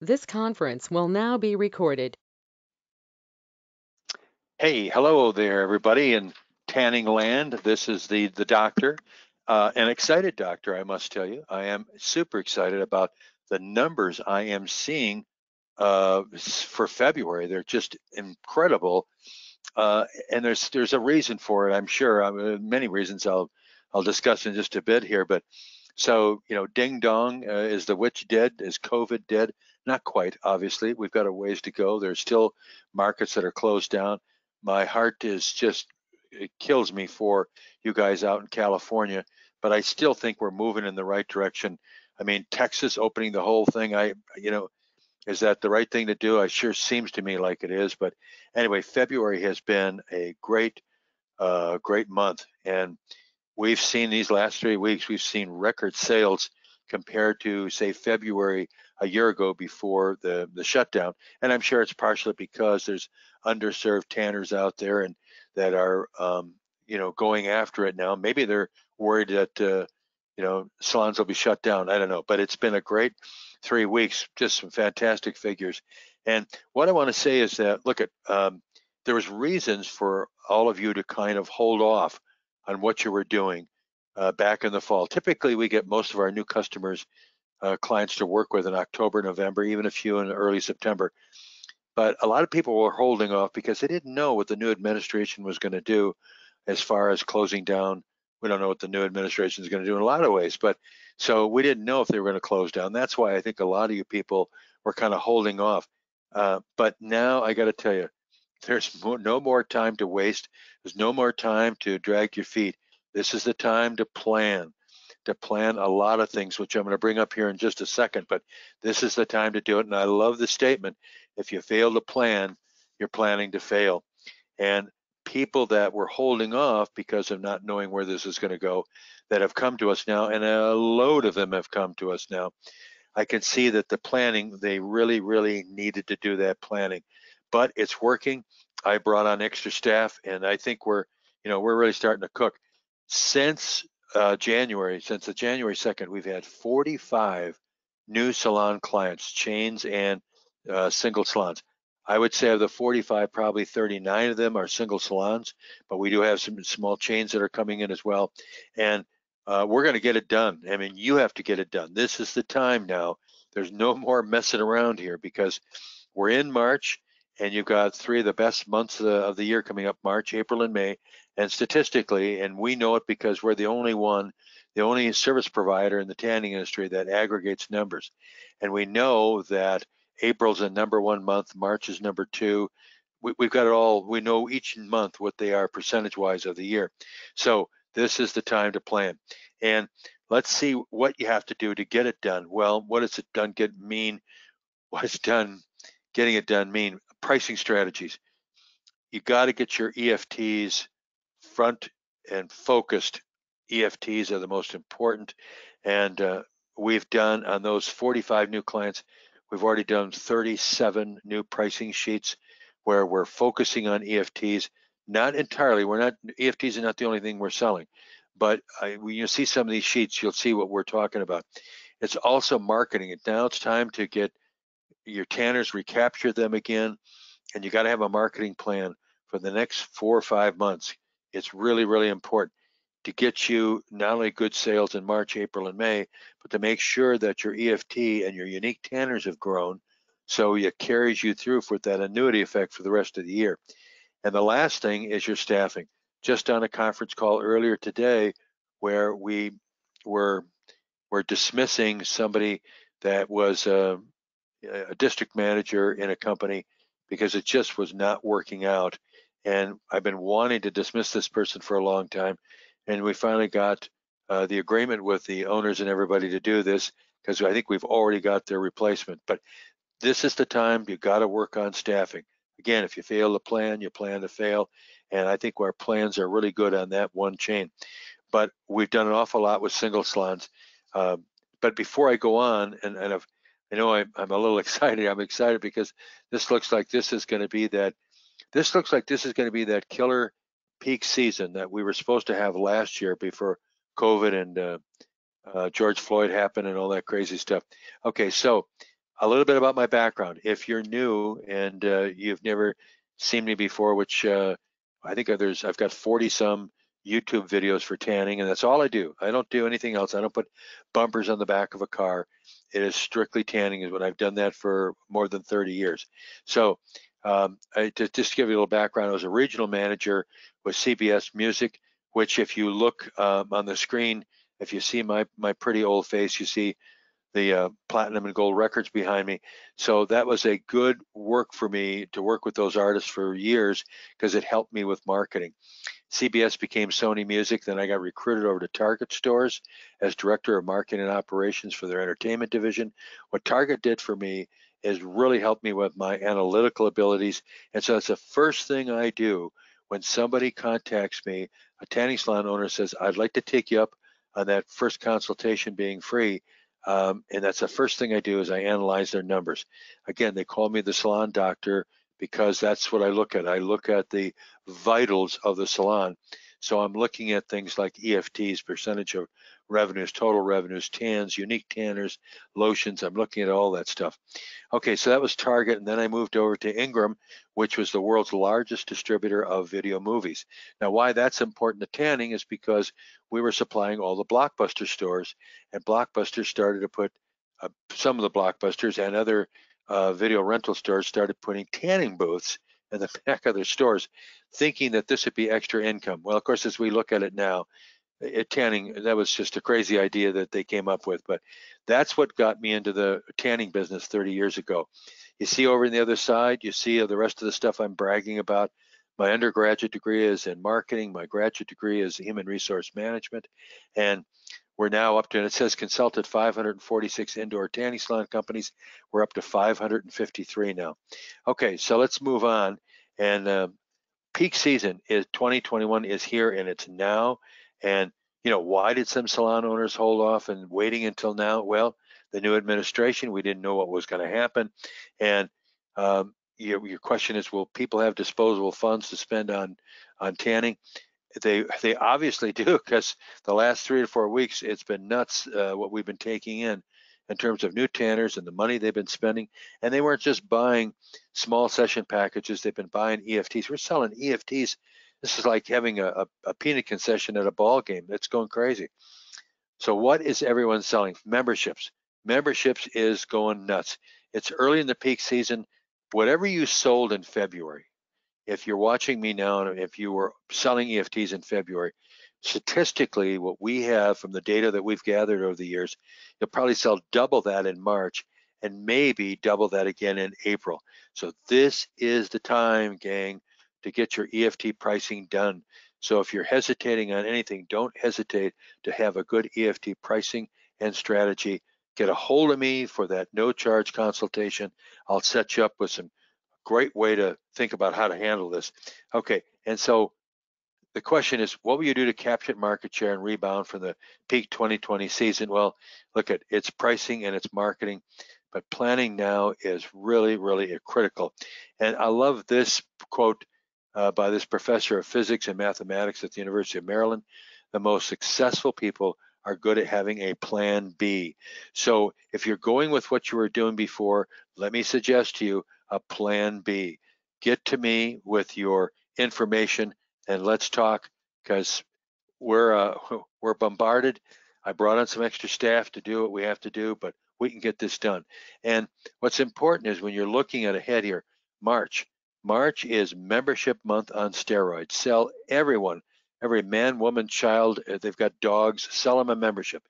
This conference will now be recorded. Hey, hello there, everybody in Tanning Land. This is the the doctor, uh, an excited doctor, I must tell you. I am super excited about the numbers I am seeing uh, for February. They're just incredible, uh, and there's there's a reason for it. I'm sure. I mean, uh, many reasons. I'll I'll discuss in just a bit here, but so you know, ding dong, uh, is the witch dead? Is COVID dead? Not quite, obviously. We've got a ways to go. There's still markets that are closed down. My heart is just, it kills me for you guys out in California, but I still think we're moving in the right direction. I mean, Texas opening the whole thing, I, you know, is that the right thing to do? It sure seems to me like it is. But anyway, February has been a great, uh, great month. And we've seen these last three weeks, we've seen record sales compared to say February a year ago before the, the shutdown. And I'm sure it's partially because there's underserved tanners out there and that are, um, you know, going after it now. Maybe they're worried that, uh, you know, salons will be shut down. I don't know, but it's been a great three weeks, just some fantastic figures. And what I want to say is that, look at, um, there was reasons for all of you to kind of hold off on what you were doing uh, back in the fall. Typically, we get most of our new customers, uh, clients to work with in October, November, even a few in early September. But a lot of people were holding off because they didn't know what the new administration was going to do as far as closing down. We don't know what the new administration is going to do in a lot of ways, but so we didn't know if they were going to close down. That's why I think a lot of you people were kind of holding off. Uh, but now I got to tell you, there's no more time to waste. There's no more time to drag your feet. This is the time to plan, to plan a lot of things, which I'm going to bring up here in just a second, but this is the time to do it. And I love the statement if you fail to plan, you're planning to fail. And people that were holding off because of not knowing where this is going to go that have come to us now, and a load of them have come to us now. I can see that the planning, they really, really needed to do that planning, but it's working. I brought on extra staff and I think we're, you know, we're really starting to cook since uh, January, since the January 2nd, we've had 45 new salon clients, chains and uh, single salons. I would say of the 45, probably 39 of them are single salons, but we do have some small chains that are coming in as well. And uh, we're going to get it done. I mean, you have to get it done. This is the time now. There's no more messing around here because we're in March and you've got three of the best months of the, of the year coming up March, April, and May. And statistically, and we know it because we're the only one, the only service provider in the tanning industry that aggregates numbers. And we know that April's a number one month, March is number two. We, we've got it all, we know each month what they are percentage wise of the year. So this is the time to plan. And let's see what you have to do to get it done. Well, what does it done get mean? What does done getting it done mean? Pricing strategies. You got to get your EFTs front and focused EFTs are the most important. And uh, we've done on those 45 new clients, we've already done 37 new pricing sheets where we're focusing on EFTs. Not entirely. We're not EFTs are not the only thing we're selling, but I, uh, when you see some of these sheets, you'll see what we're talking about. It's also marketing. And now it's time to get your tanners recapture them again, and you got to have a marketing plan for the next four or five months. It's really, really important to get you not only good sales in March, April, and May, but to make sure that your EFT and your unique tanners have grown so it carries you through for that annuity effect for the rest of the year. And the last thing is your staffing. Just on a conference call earlier today where we were, were dismissing somebody that was a, uh, a district manager in a company because it just was not working out and I've been wanting to dismiss this person for a long time. And we finally got uh, the agreement with the owners and everybody to do this because I think we've already got their replacement. But this is the time you got to work on staffing. Again, if you fail to plan, you plan to fail. And I think our plans are really good on that one chain. But we've done an awful lot with single salons. Um, but before I go on, and, and i know I, I'm a little excited, I'm excited because this looks like this is going to be that this looks like this is going to be that killer peak season that we were supposed to have last year before COVID and uh, uh, George Floyd happened and all that crazy stuff. Okay, so a little bit about my background. If you're new and uh, you've never seen me before, which uh, I think there's, I've got 40 some YouTube videos for tanning, and that's all I do. I don't do anything else. I don't put bumpers on the back of a car. It is strictly tanning, is what I've done that for more than 30 years. So um, I, to, just to give you a little background, I was a regional manager with CBS Music, which if you look um, on the screen, if you see my, my pretty old face, you see the uh, platinum and gold records behind me. So that was a good work for me to work with those artists for years because it helped me with marketing. CBS became Sony Music, then I got recruited over to Target stores as director of marketing and operations for their entertainment division. What Target did for me has really helped me with my analytical abilities. And so it's the first thing I do when somebody contacts me, a tanning salon owner says, I'd like to take you up on that first consultation being free. Um, and that's the first thing I do is I analyze their numbers. Again, they call me the salon doctor because that's what I look at. I look at the vitals of the salon. So I'm looking at things like EFTs, percentage of revenues, total revenues, tans, unique tanners, lotions. I'm looking at all that stuff. Okay, so that was Target, and then I moved over to Ingram, which was the world's largest distributor of video movies. Now, why that's important to tanning is because we were supplying all the Blockbuster stores, and Blockbuster started to put uh, some of the Blockbusters and other uh, video rental stores started putting tanning booths in the back of their stores thinking that this would be extra income. Well, of course, as we look at it now, it, tanning, that was just a crazy idea that they came up with. But that's what got me into the tanning business 30 years ago. You see over on the other side, you see the rest of the stuff I'm bragging about my undergraduate degree is in marketing. My graduate degree is human resource management. And we're now up to, and it says consulted 546 indoor tanning salon companies. We're up to 553 now. Okay, so let's move on. And uh, peak season is 2021 is here and it's now. And, you know, why did some salon owners hold off and waiting until now? Well, the new administration, we didn't know what was going to happen. And um, your, your question is, will people have disposable funds to spend on on tanning? They they obviously do because the last three to four weeks it's been nuts uh, what we've been taking in in terms of new tanners and the money they've been spending. And they weren't just buying small session packages; they've been buying EFTs. We're selling EFTs. This is like having a, a, a peanut concession at a ball game. It's going crazy. So what is everyone selling? Memberships. Memberships is going nuts. It's early in the peak season whatever you sold in February, if you're watching me now, if you were selling EFTs in February, statistically, what we have from the data that we've gathered over the years, you'll probably sell double that in March and maybe double that again in April. So this is the time, gang, to get your EFT pricing done. So if you're hesitating on anything, don't hesitate to have a good EFT pricing and strategy get a hold of me for that no charge consultation. I'll set you up with some great way to think about how to handle this. Okay, and so the question is, what will you do to capture market share and rebound from the peak 2020 season? Well, look at its pricing and its marketing, but planning now is really, really critical. And I love this quote uh, by this professor of physics and mathematics at the University of Maryland. The most successful people are good at having a plan B. So if you're going with what you were doing before, let me suggest to you a plan B. Get to me with your information and let's talk because we're uh, we're bombarded. I brought on some extra staff to do what we have to do, but we can get this done. And what's important is when you're looking at ahead here, March. March is membership month on steroids. Sell everyone every man, woman, child, uh, they've got dogs, sell them a membership.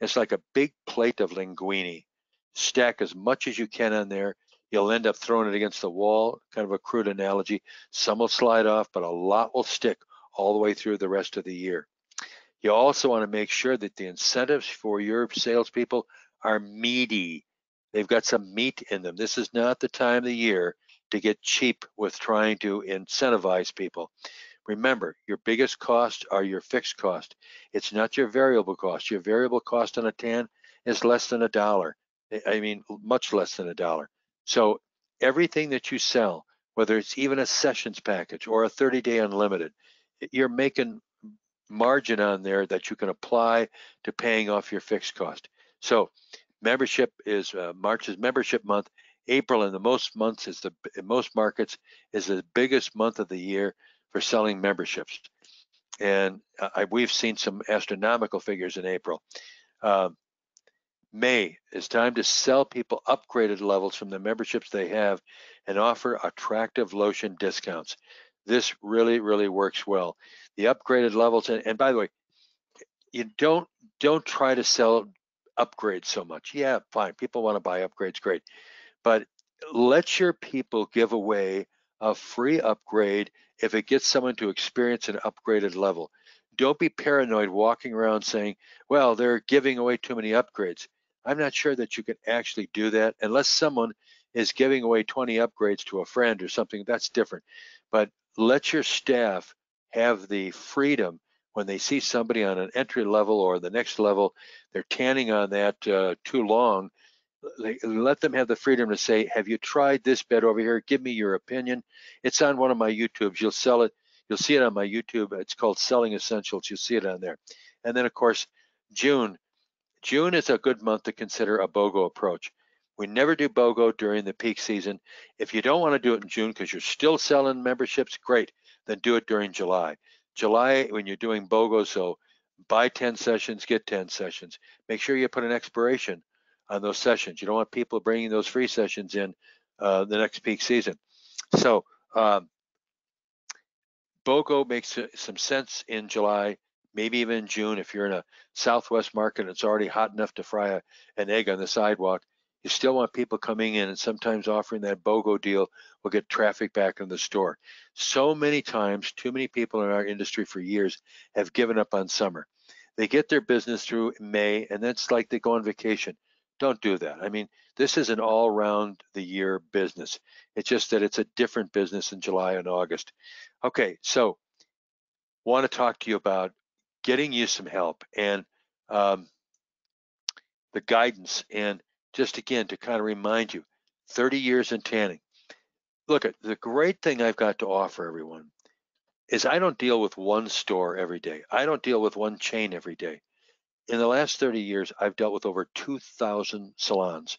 It's like a big plate of linguine. Stack as much as you can on there. You'll end up throwing it against the wall, kind of a crude analogy. Some will slide off, but a lot will stick all the way through the rest of the year. You also want to make sure that the incentives for your salespeople are meaty. They've got some meat in them. This is not the time of the year to get cheap with trying to incentivize people. Remember, your biggest costs are your fixed cost. It's not your variable cost. Your variable cost on a tan is less than a dollar. I mean, much less than a dollar. So everything that you sell, whether it's even a sessions package or a 30-day unlimited, you're making margin on there that you can apply to paying off your fixed cost. So membership is uh, March is membership month. April in the most months is the most markets is the biggest month of the year for selling memberships. And I, we've seen some astronomical figures in April. Uh, May is time to sell people upgraded levels from the memberships they have and offer attractive lotion discounts. This really, really works well. The upgraded levels, and, and by the way, you don't don't try to sell upgrades so much. Yeah, fine. People want to buy upgrades, great. But let your people give away a free upgrade if it gets someone to experience an upgraded level. Don't be paranoid walking around saying, well, they're giving away too many upgrades. I'm not sure that you can actually do that unless someone is giving away 20 upgrades to a friend or something. That's different. But let your staff have the freedom when they see somebody on an entry level or the next level, they're tanning on that uh, too long like, let them have the freedom to say, have you tried this bed over here? Give me your opinion. It's on one of my YouTubes. You'll sell it. You'll see it on my YouTube. It's called Selling Essentials. You'll see it on there. And then of course, June. June is a good month to consider a BOGO approach. We never do BOGO during the peak season. If you don't want to do it in June because you're still selling memberships, great. Then do it during July. July, when you're doing BOGO, so buy 10 sessions, get 10 sessions. Make sure you put an expiration on those sessions. You don't want people bringing those free sessions in uh, the next peak season. So um, BOGO makes some sense in July, maybe even in June. If you're in a Southwest market and it's already hot enough to fry a, an egg on the sidewalk, you still want people coming in and sometimes offering that BOGO deal will get traffic back in the store. So many times, too many people in our industry for years have given up on summer. They get their business through May and then it's like they go on vacation don't do that. I mean, this is an all round the year business. It's just that it's a different business in July and August. Okay, so want to talk to you about getting you some help and um, the guidance. And just again, to kind of remind you, 30 years in tanning. Look, at the great thing I've got to offer everyone is I don't deal with one store every day. I don't deal with one chain every day. In the last 30 years, I've dealt with over 2,000 salons,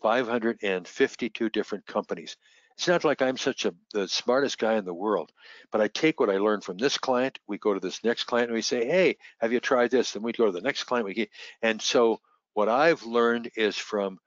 552 different companies. It's not like I'm such a the smartest guy in the world, but I take what I learned from this client. We go to this next client and we say, "Hey, have you tried this?" Then we go to the next client. We get, and so what I've learned is from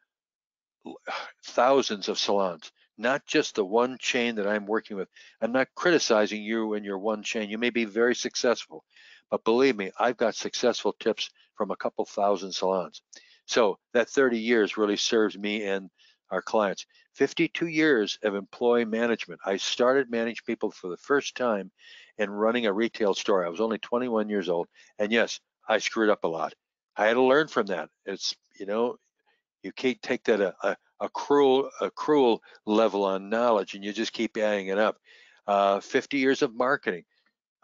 thousands of salons, not just the one chain that I'm working with. I'm not criticizing you and your one chain. You may be very successful, but believe me, I've got successful tips from a couple thousand salons. So that 30 years really serves me and our clients. 52 years of employee management. I started managing people for the first time and running a retail store. I was only 21 years old. And yes, I screwed up a lot. I had to learn from that. It's, you know, you can't take that a, uh, a, uh, a cruel a cruel level on knowledge and you just keep adding it up. Uh, 50 years of marketing.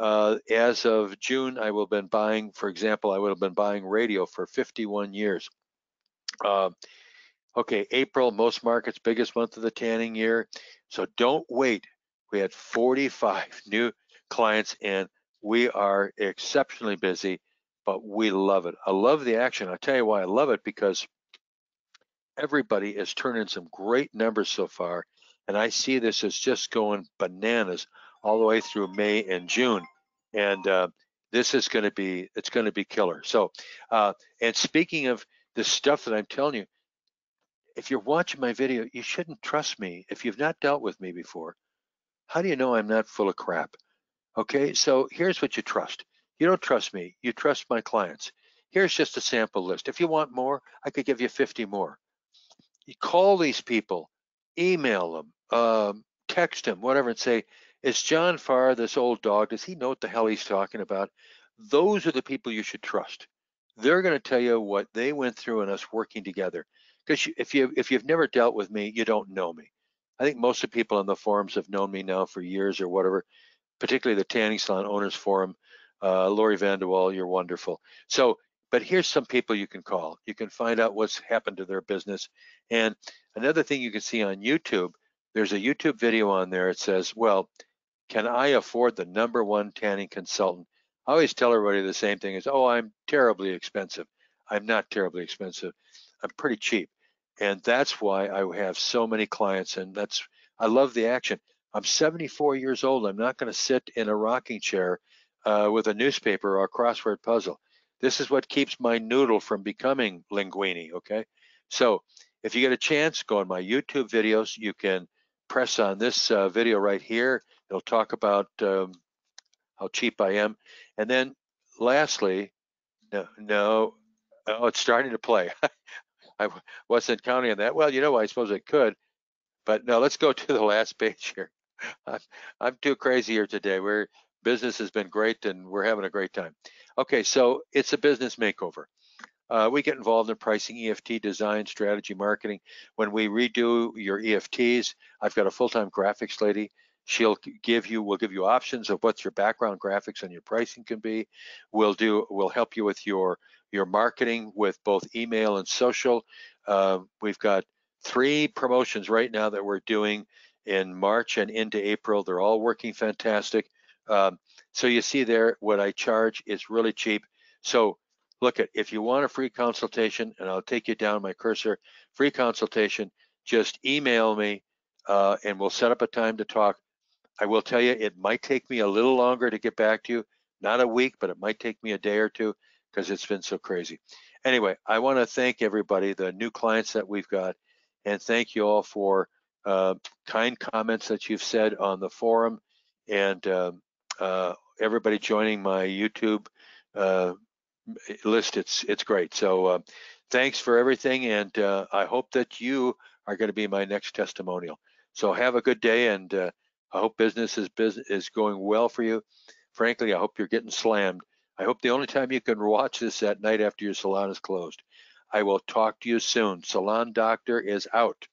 Uh, as of June, I will have been buying, for example, I would have been buying radio for 51 years. Uh, okay, April, most markets, biggest month of the tanning year. So don't wait. We had 45 new clients and we are exceptionally busy, but we love it. I love the action. I'll tell you why I love it because everybody is turning in some great numbers so far. And I see this as just going bananas all the way through May and June and uh, this is going to be it's going to be killer. So, uh, and speaking of the stuff that I'm telling you, if you're watching my video, you shouldn't trust me if you've not dealt with me before. How do you know I'm not full of crap? Okay, so here's what you trust. You don't trust me. You trust my clients. Here's just a sample list. If you want more, I could give you 50 more. You call these people, email them, um, text them, whatever, and say, is John Farr, this old dog, does he know what the hell he's talking about? Those are the people you should trust. They're going to tell you what they went through and us working together. Because if you if you've never dealt with me, you don't know me. I think most of the people on the forums have known me now for years or whatever, particularly the Tanning Salon Owners Forum. Uh, Lori Vandewall, you're wonderful. So, but here's some people you can call. You can find out what's happened to their business. And another thing you can see on YouTube, there's a YouTube video on there. It says, well, can I afford the number one tanning consultant? I always tell everybody the same thing is, oh, I'm terribly expensive. I'm not terribly expensive. I'm pretty cheap. And that's why I have so many clients. And that's, I love the action. I'm 74 years old. I'm not going to sit in a rocking chair uh, with a newspaper or a crossword puzzle. This is what keeps my noodle from becoming linguini. Okay. So if you get a chance, go on my YouTube videos. You can press on this uh, video right here. It'll talk about um, how cheap I am. And then lastly, no, no, oh, it's starting to play. I wasn't counting on that. Well, you know, I suppose it could, but no, let's go to the last page here. I'm, I'm too crazy here today. We're business has been great and we're having a great time. Okay, so it's a business makeover. Uh, we get involved in pricing, EFT design, strategy, marketing. When we redo your EFTs, I've got a full-time graphics lady. She'll give you, we'll give you options of what your background graphics and your pricing can be. We'll do, we'll help you with your your marketing with both email and social. Uh, we've got three promotions right now that we're doing in March and into April. They're all working fantastic. Um, so you see there, what I charge is really cheap. So look at if you want a free consultation, and I'll take you down my cursor, free consultation, just email me uh, and we'll set up a time to talk. I will tell you, it might take me a little longer to get back to you, not a week, but it might take me a day or two because it's been so crazy. Anyway, I want to thank everybody, the new clients that we've got, and thank you all for uh, kind comments that you've said on the forum and um, uh, everybody joining my YouTube uh, list, it's it's great. So uh, thanks for everything, and uh, I hope that you are going to be my next testimonial. So have a good day, and uh, I hope business is business is going well for you. Frankly, I hope you're getting slammed. I hope the only time you can watch this at night after your salon is closed. I will talk to you soon. Salon Doctor is out.